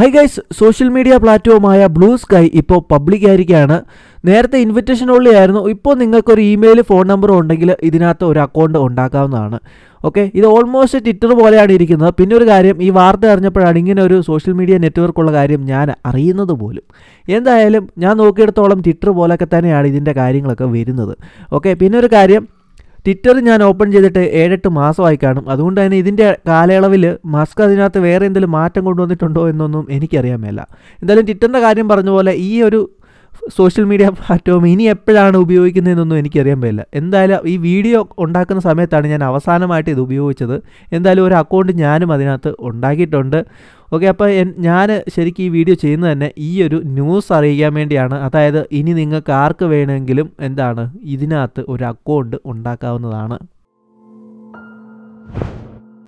high guys social media പ്ലാറ്റ്ഫോമായ Bluesky ഇപ്പോൾ public ആയിരിക്കുകയാണ് നേരത്തെ ഇൻവിറ്റേഷൻ ഓൺലി ആയിരുന്നു ഇപ്പോൾ നിങ്ങൾക്കൊരു ഇമെയിൽ ഫോൺ നമ്പർ ഉണ്ടെങ്കിൽ ഇതിനകത്ത് ഒരു അക്കൗണ്ട് ഉണ്ടാക്കാവുന്നതാണ് ഓക്കെ ഇത് ഓൾമോസ്റ്റ് ട്വിറ്റർ പോലെയാണ് ഇരിക്കുന്നത് പിന്നെ ഒരു കാര്യം ഈ വാർത്ത അറിഞ്ഞപ്പോഴാണ് ഇങ്ങനെ ഒരു സോഷ്യൽ മീഡിയ നെറ്റ്വർക്ക് ഉള്ള കാര്യം ഞാൻ അറിയുന്നത് പോലും എന്തായാലും ഞാൻ നോക്കിയെടുത്തോളം ട്വിറ്റർ പോലൊക്കെ തന്നെയാണ് ഇതിൻ്റെ കാര്യങ്ങളൊക്കെ വരുന്നത് ഓക്കെ പിന്നെ ഒരു കാര്യം ട്വിറ്റർ ഞാൻ ഓപ്പൺ ചെയ്തിട്ട് ഏഴെട്ട് മാസമായി കാണും അതുകൊണ്ട് തന്നെ ഇതിൻ്റെ കാലയളവിൽ മസ്ക് അതിനകത്ത് വേറെ എന്തെങ്കിലും മാറ്റം കൊണ്ടുവന്നിട്ടുണ്ടോ എന്നൊന്നും എനിക്കറിയാൻ മേല എന്തായാലും ട്വിറ്ററിൻ്റെ കാര്യം പറഞ്ഞ പോലെ ഈ ഒരു സോഷ്യൽ മീഡിയ പ്ലാറ്റ്ഫോം ഇനി എപ്പോഴാണ് ഉപയോഗിക്കുന്നതെന്നൊന്നും എനിക്കറിയാൻ പറ്റില്ല എന്തായാലും ഈ വീഡിയോ ഉണ്ടാക്കുന്ന സമയത്താണ് ഞാൻ അവസാനമായിട്ട് ഇത് ഉപയോഗിച്ചത് എന്തായാലും ഒരു അക്കൗണ്ട് ഞാനും അതിനകത്ത് ഉണ്ടാക്കിയിട്ടുണ്ട് ഓക്കെ അപ്പോൾ ഞാൻ ശരിക്കും ഈ വീഡിയോ ചെയ്യുന്നത് തന്നെ ഈ ഒരു ന്യൂസ് അറിയിക്കാൻ വേണ്ടിയാണ് അതായത് ഇനി നിങ്ങൾക്ക് ആർക്ക് വേണമെങ്കിലും എന്താണ് ഇതിനകത്ത് ഒരു അക്കൗണ്ട് ഉണ്ടാക്കാവുന്നതാണ്